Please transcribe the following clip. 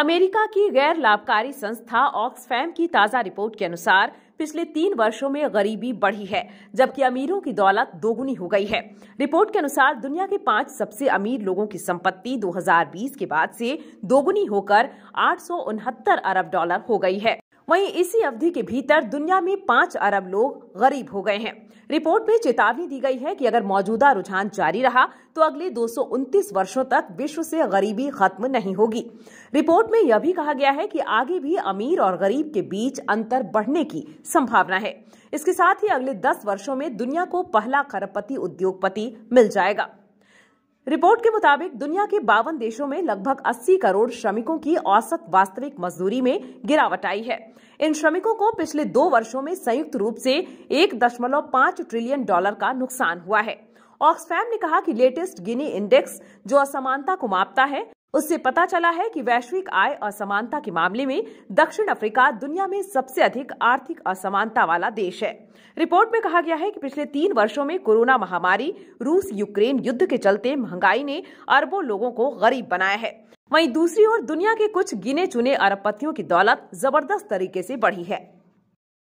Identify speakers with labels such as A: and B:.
A: America की गैर लाभकारी संस्था ऑक्सफैम की ताज़ा रिपोर्ट के अनुसार पिछले तीन वर्षों में गरीबी बढ़ी है जबकि अमीरों की दौलत दोगुनी हो गई है रिपोर्ट के अनुसार दुनिया के पांच सबसे अमीर लोगों की संपत्ति 2020 के बाद से दोगुनी होकर आठ अरब डॉलर हो गई है वहीं इसी अवधि के भीतर दुनिया में पांच अरब लोग गरीब हो गए हैं रिपोर्ट में चेतावनी दी गई है कि अगर मौजूदा रुझान जारी रहा तो अगले दो वर्षों तक विश्व से गरीबी खत्म नहीं होगी रिपोर्ट में यह भी कहा गया है कि आगे भी अमीर और गरीब के बीच अंतर बढ़ने की संभावना है इसके साथ ही अगले 10 वर्षों में दुनिया को पहला खरबपति उद्योगपति मिल जाएगा रिपोर्ट के मुताबिक दुनिया के बावन देशों में लगभग 80 करोड़ श्रमिकों की औसत वास्तविक मजदूरी में गिरावट आई है इन श्रमिकों को पिछले दो वर्षों में संयुक्त रूप से एक दशमलव पाँच ट्रिलियन डॉलर का नुकसान हुआ है ऑक्सफैम ने कहा कि लेटेस्ट गिनी इंडेक्स जो असमानता को मापता है उससे पता चला है कि वैश्विक आय असमानता के मामले में दक्षिण अफ्रीका दुनिया में सबसे अधिक आर्थिक असमानता वाला देश है रिपोर्ट में कहा गया है कि पिछले तीन वर्षों में कोरोना महामारी रूस यूक्रेन युद्ध के चलते महंगाई ने अरबों लोगों को गरीब बनाया है वहीं दूसरी ओर दुनिया के कुछ गिने चुने अरबपतियों की दौलत जबरदस्त तरीके से बढ़ी है